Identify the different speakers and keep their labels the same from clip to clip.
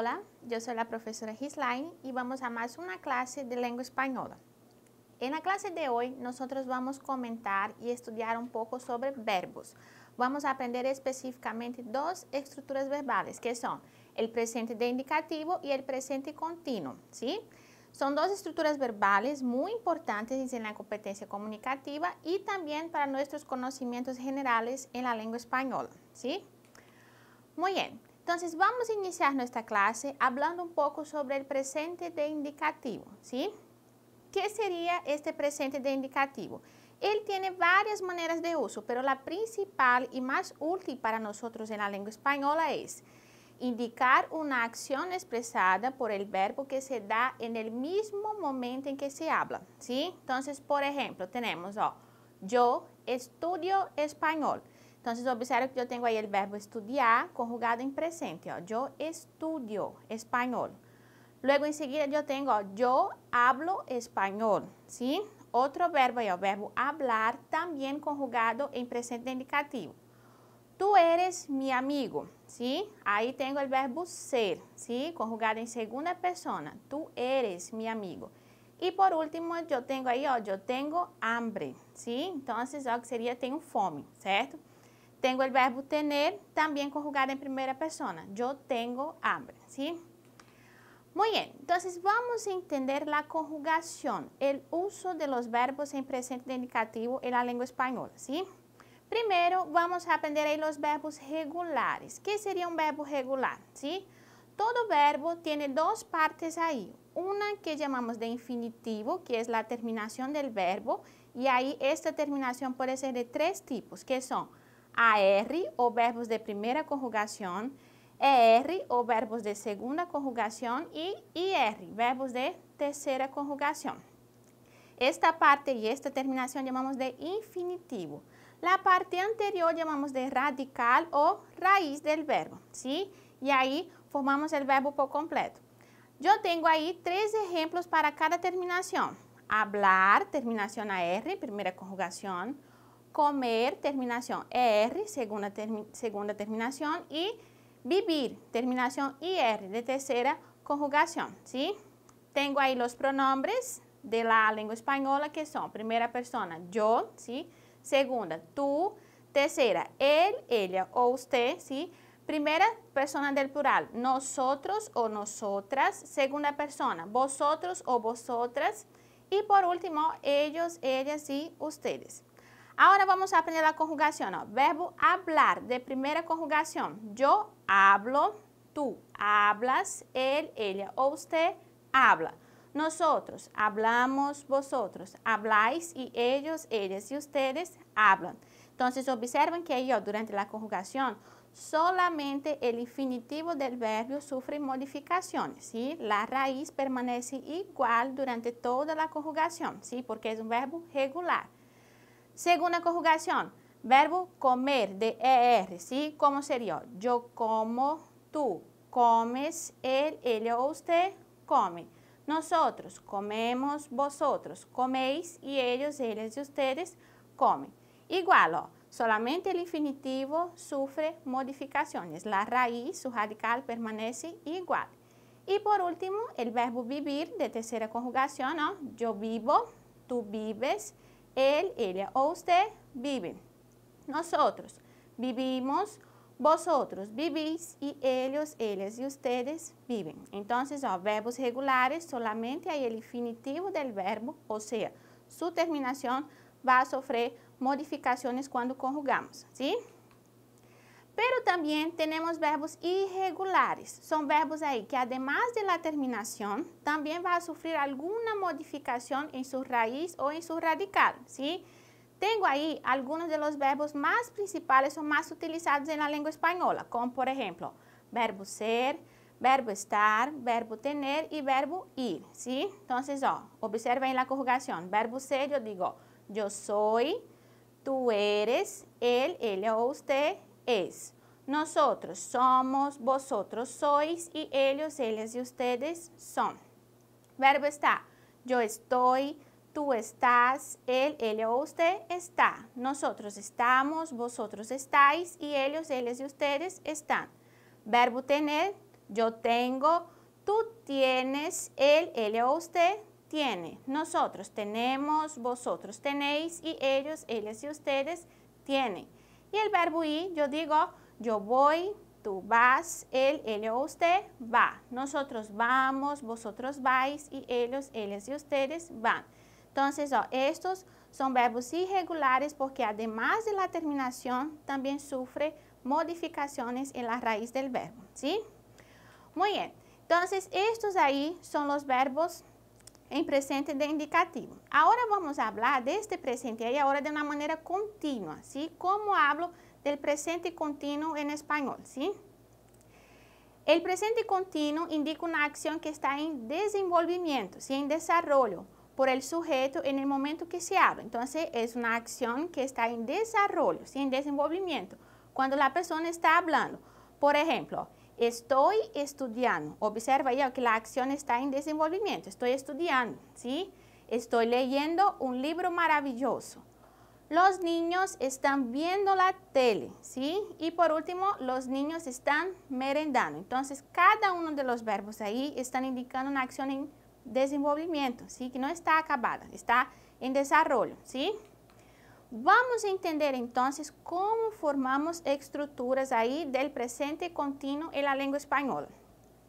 Speaker 1: Hola, yo soy la profesora Gislaine y vamos a más una clase de lengua española. En la clase de hoy nosotros vamos a comentar y estudiar un poco sobre verbos. Vamos a aprender específicamente dos estructuras verbales que son el presente de indicativo y el presente continuo, ¿sí? Son dos estructuras verbales muy importantes en la competencia comunicativa y también para nuestros conocimientos generales en la lengua española, ¿sí? Muy bien, entonces vamos a iniciar nuestra clase hablando un poco sobre el presente de indicativo, ¿sí? ¿Qué sería este presente de indicativo? Él tiene varias maneras de uso, pero la principal y más útil para nosotros en la lengua española es indicar una acción expresada por el verbo que se da en el mismo momento en que se habla, ¿sí? Entonces, por ejemplo, tenemos, oh, yo estudio español. Então, vocês observam que eu tenho aí o verbo estudiar conjugado em presente, ó. Yo estudio espanhol. Luego, em seguida, eu tenho, ó, yo hablo espanhol, sim? Outro verbo aí, ó, verbo hablar, também conjugado em presente indicativo. Tu eres mi amigo, sim? Aí tenho o verbo ser, sim? Conjugado em segunda pessoa. Tu eres mi amigo. E por último, eu tenho aí, ó, eu tenho hambre, sim? Então, ó, que seria tenho fome, certo? Tengo el verbo tener también conjugado en primera persona. Yo tengo hambre, ¿sí? Muy bien, entonces vamos a entender la conjugación, el uso de los verbos en presente indicativo en la lengua española, ¿sí? Primero vamos a aprender ahí los verbos regulares. ¿Qué sería un verbo regular? ¿Sí? Todo verbo tiene dos partes ahí. Una que llamamos de infinitivo, que es la terminación del verbo, y ahí esta terminación puede ser de tres tipos, que son AR o verbos de primera conjugación, ER o verbos de segunda conjugación y IR, verbos de tercera conjugación. Esta parte y esta terminación llamamos de infinitivo. La parte anterior llamamos de radical o raíz del verbo, ¿sí? Y ahí formamos el verbo por completo. Yo tengo ahí tres ejemplos para cada terminación. Hablar, terminación AR, primera conjugación comer, terminación ER, segunda, segunda terminación, y vivir, terminación IR, de tercera conjugación, ¿sí? Tengo ahí los pronombres de la lengua española que son primera persona, yo, ¿sí? Segunda, tú, tercera, él, ella o usted, ¿sí? Primera persona del plural, nosotros o nosotras. Segunda persona, vosotros o vosotras. Y por último, ellos, ellas y ustedes. Ahora vamos a aprender la conjugación. Verbo hablar, de primera conjugación. Yo hablo, tú hablas, él, ella o usted habla. Nosotros hablamos, vosotros habláis y ellos, ellas y ustedes hablan. Entonces observen que ahí durante la conjugación solamente el infinitivo del verbo sufre modificaciones, ¿sí? La raíz permanece igual durante toda la conjugación, ¿sí? Porque es un verbo regular. Segunda conjugación, verbo comer de ER, ¿sí? ¿Cómo sería? Yo como, tú comes, él, ella o usted come. Nosotros comemos, vosotros coméis y ellos, ellas y ustedes comen. Igual, oh, solamente el infinitivo sufre modificaciones. La raíz, su radical permanece igual. Y por último, el verbo vivir de tercera conjugación, oh, yo vivo, tú vives, él, ella o usted viven. Nosotros vivimos, vosotros vivís y ellos, ellas y ustedes viven. Entonces, los verbos regulares solamente hay el infinitivo del verbo, o sea, su terminación va a sofrer modificaciones cuando conjugamos, ¿sí? Pero también tenemos verbos irregulares. Son verbos ahí que además de la terminación, también va a sufrir alguna modificación en su raíz o en su radical, ¿sí? Tengo ahí algunos de los verbos más principales o más utilizados en la lengua española, como por ejemplo, verbo ser, verbo estar, verbo tener y verbo ir, ¿sí? Entonces, oh, observa en la conjugación. Verbo ser, yo digo, yo soy, tú eres, él, ella o usted, es nosotros somos, vosotros sois y ellos, ellas y ustedes son. Verbo está, yo estoy, tú estás, él, ella o usted está. Nosotros estamos, vosotros estáis y ellos, ellas y ustedes están. Verbo tener, yo tengo, tú tienes, él, ella o usted tiene. Nosotros tenemos, vosotros tenéis y ellos, ellas y ustedes tienen. Y el verbo ir, yo digo, yo voy, tú vas, él, él o usted va. Nosotros vamos, vosotros vais y ellos, ellos y ustedes van. Entonces, oh, estos son verbos irregulares porque además de la terminación, también sufre modificaciones en la raíz del verbo, ¿sí? Muy bien. Entonces, estos ahí son los verbos en presente de indicativo. ahora vamos a hablar de este presente y ahora de una manera continua ¿sí? cómo hablo del presente continuo en español, ¿sí? El presente continuo indica una acción que está en desenvolvimiento, ¿sí? en desarrollo por el sujeto en el momento que se habla. Entonces, es una acción que está en desarrollo, ¿sí? en desenvolvimiento, cuando la persona está hablando. Por ejemplo, Estoy estudiando. Observa ya que la acción está en desenvolvimiento. Estoy estudiando, ¿sí? Estoy leyendo un libro maravilloso. Los niños están viendo la tele, ¿sí? Y por último, los niños están merendando. Entonces, cada uno de los verbos ahí están indicando una acción en desenvolvimiento, ¿sí? Que no está acabada, está en desarrollo, ¿sí? Vamos entender então como formamos estruturas aí del presente continuo en la lengua española.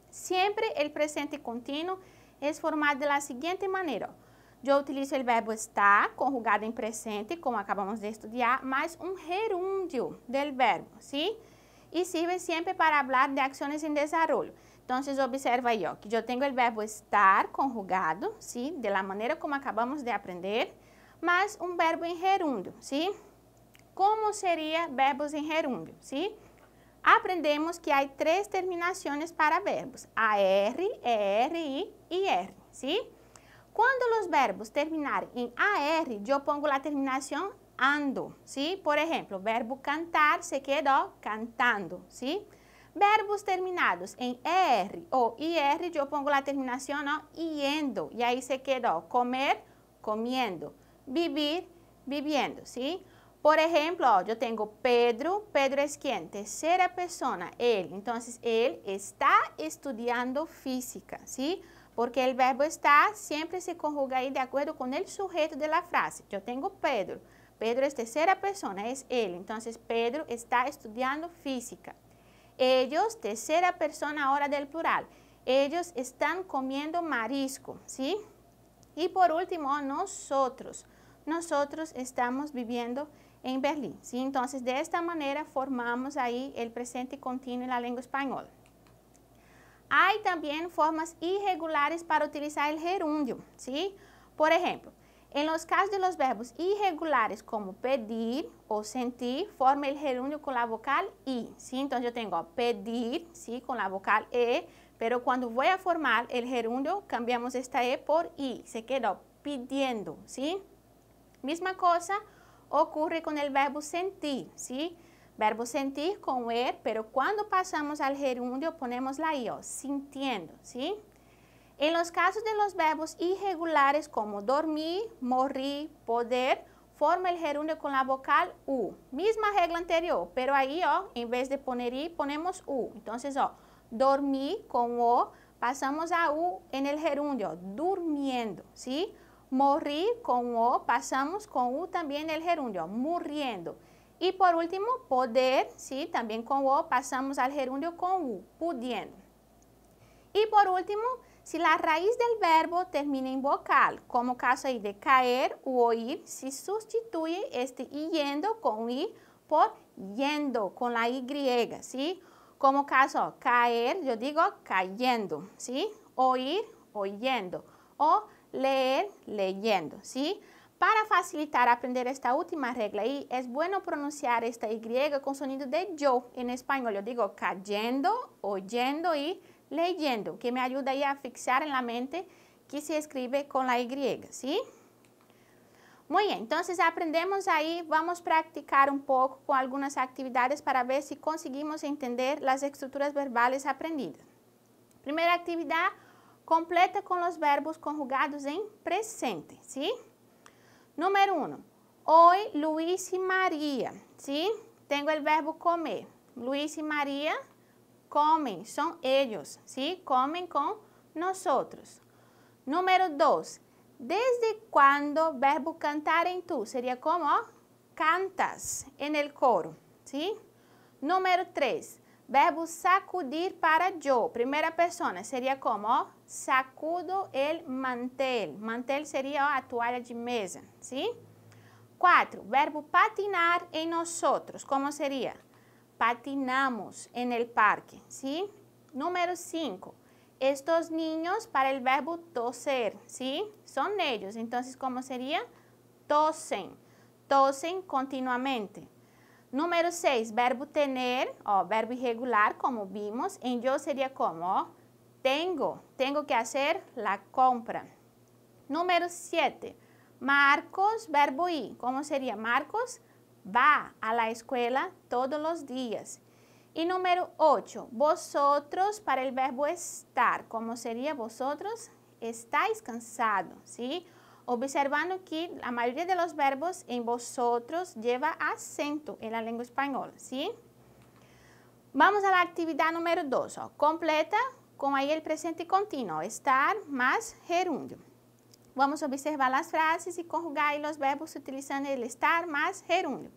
Speaker 1: Siempre el presente continuo es formado de la siguiente manera. Yo utilizo el verbo estar, conjugado en presente, como acabamos de estudiar, más un gerundio del verbo, ¿sí? Y sirve siempre para hablar de acciones en desarrollo. Entonces, observa aí, ó, que yo tengo el verbo estar conjugado, ¿sí? De la manera como acabamos de aprender mas um verbo em gerúndio, sim? Como seria verbos em gerúndio, sim? Aprendemos que há três terminações para verbos, AR, ER e IR, sim? Quando os verbos terminarem em AR, eu pongo a terminação ando, sim? Por exemplo, verbo cantar se quedou cantando, sim? Verbos terminados em ER ou IR, eu pongo a terminação ó, iendo, e aí se quedou comer, comiendo. vivir, viviendo, ¿sí? Por ejemplo, oh, yo tengo Pedro, Pedro es quién? Tercera persona, él. Entonces, él está estudiando física, ¿sí? Porque el verbo está siempre se conjuga ahí de acuerdo con el sujeto de la frase. Yo tengo Pedro. Pedro es tercera persona, es él. Entonces, Pedro está estudiando física. Ellos, tercera persona ahora del plural. Ellos están comiendo marisco, ¿sí? Y por último, Nosotros nosotros estamos viviendo en Berlín. ¿sí? Entonces, de esta manera formamos ahí el presente continuo en la lengua española. Hay también formas irregulares para utilizar el gerundio. ¿sí? Por ejemplo, en los casos de los verbos irregulares como pedir o sentir, forma el gerundio con la vocal i. ¿sí? Entonces yo tengo pedir ¿sí? con la vocal e, pero cuando voy a formar el gerundio cambiamos esta e por i. Se quedó pidiendo. ¿sí? Misma cosa ocurre con el verbo sentir, ¿sí? Verbo sentir con er, pero cuando pasamos al gerundio ponemos la i, sintiendo, ¿sí? En los casos de los verbos irregulares como dormir, morir, poder, forma el gerundio con la vocal u. Misma regla anterior, pero ahí, ó, en vez de poner i, ponemos u. Entonces, ó, dormir con o, pasamos a u en el gerundio, durmiendo, ¿sí? Morir con O, pasamos con U también el gerundio, muriendo. Y por último, poder, ¿sí? También con O pasamos al gerundio con U, pudiendo. Y por último, si la raíz del verbo termina en vocal, como caso ahí de caer u oír, se sustituye este yendo con I por yendo, con la Y, ¿sí? Como caso, caer, yo digo cayendo, ¿sí? Oír, oyendo. O leer leyendo, ¿sí? Para facilitar aprender esta última regla y es bueno pronunciar esta Y con sonido de yo en español. Yo digo cayendo, oyendo y leyendo, que me ayuda ahí a fixar en la mente que se escribe con la Y, ¿sí? Muy bien, entonces aprendemos ahí, vamos a practicar un poco con algunas actividades para ver si conseguimos entender las estructuras verbales aprendidas. Primera actividad, Completa com os verbos conjugados em presente, ¿sí? Número uno. Hoy, Luis e Maria, ¿sí? tenho o verbo comer. e Maria comem, são eles, sim, ¿sí? com nós nosotros. Número 2. Desde quando verbo cantar em tu? Seria como, ó, cantas en el coro, ¿sí? Número 3, verbo sacudir para Joe, primeira pessoa seria como, ó, sacudo el mantel. Mantel sería a toalla de mesa, ¿sí? Cuatro, Verbo patinar en nosotros. ¿Cómo sería? Patinamos en el parque, ¿sí? Número cinco, Estos niños para el verbo toser, ¿sí? Son ellos. Entonces, ¿cómo sería? Tosen. Tosen continuamente. Número 6. Verbo tener, o verbo irregular, como vimos. En yo sería como, tengo, tengo que hacer la compra. Número 7. Marcos, verbo ir. ¿Cómo sería? Marcos va a la escuela todos los días. Y número 8. Vosotros para el verbo estar. ¿Cómo sería? Vosotros estáis cansados, ¿sí? Observando que la mayoría de los verbos en vosotros lleva acento en la lengua española, ¿sí? Vamos a la actividad número 2. Completa con ahí el presente continuo, estar más gerundio. Vamos a observar las frases y conjugar los verbos utilizando el estar más gerundio.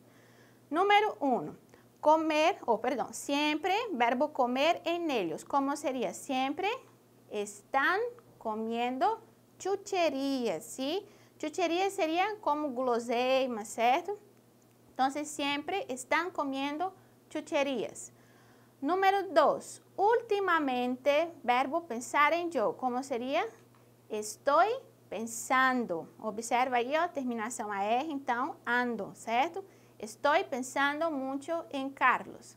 Speaker 1: Número uno. Comer, o perdón, siempre, verbo comer en ellos. ¿Cómo sería? Siempre están comiendo chucherías, ¿sí? Chucherías serían como guloseimas, ¿cierto? Entonces, siempre están comiendo chucherías. Número 2. Últimamente, verbo pensar en yo, ¿cómo sería? Estoy pensando. Observa yo terminación a AR, entonces, ando, ¿cierto? Estoy pensando mucho en Carlos.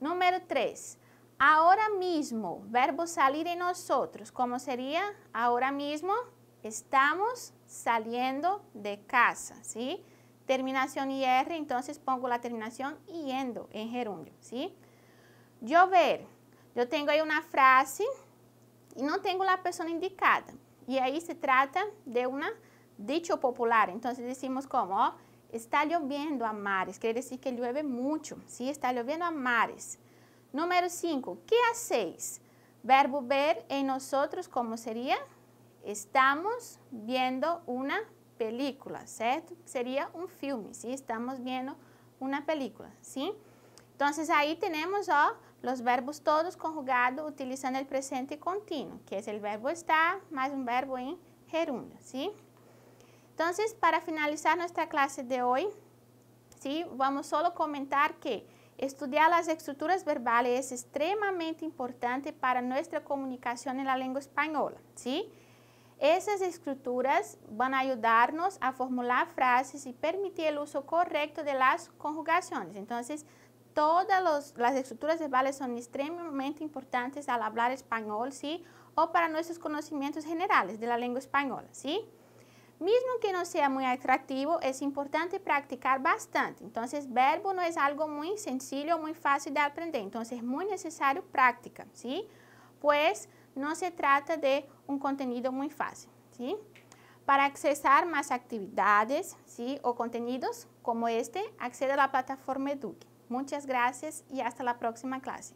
Speaker 1: Número 3. Ahora mismo, verbo salir en nosotros, ¿cómo sería? Ahora mismo estamos saliendo de casa, ¿sí? Terminación IR, entonces pongo la terminación yendo en gerundio, ¿sí? Llover, yo tengo ahí una frase y no tengo la persona indicada. Y ahí se trata de una dicho popular. Entonces, decimos como, oh, está lloviendo a mares, Quiere decir que llueve mucho, ¿sí? está lloviendo a mares. Número 5, que hacéis? Verbo ver en nosotros, ¿cómo sería? Estamos viendo una película, ¿cierto? Sería un filme, ¿sí? Estamos viendo una película, ¿sí? Entonces, ahí tenemos, oh, los verbos todos conjugados utilizan el presente continuo, que es el verbo estar más un verbo en gerundio, ¿sí? Entonces, para finalizar nuestra clase de hoy, ¿sí? Vamos solo comentar que estudiar las estructuras verbales es extremadamente importante para nuestra comunicación en la lengua española, ¿sí? Esas estructuras van a ayudarnos a formular frases y permitir el uso correcto de las conjugaciones. Entonces, Todas las estructuras de verbales son extremadamente importantes al hablar español, ¿sí? O para nuestros conocimientos generales de la lengua española, ¿sí? Mismo que no sea muy atractivo, es importante practicar bastante. Entonces, verbo no es algo muy sencillo, o muy fácil de aprender. Entonces, es muy necesario práctica, ¿sí? Pues no se trata de un contenido muy fácil, ¿sí? Para accesar más actividades, ¿sí? O contenidos como este, accede a la plataforma Eduque. Muchas gracias y hasta la próxima clase.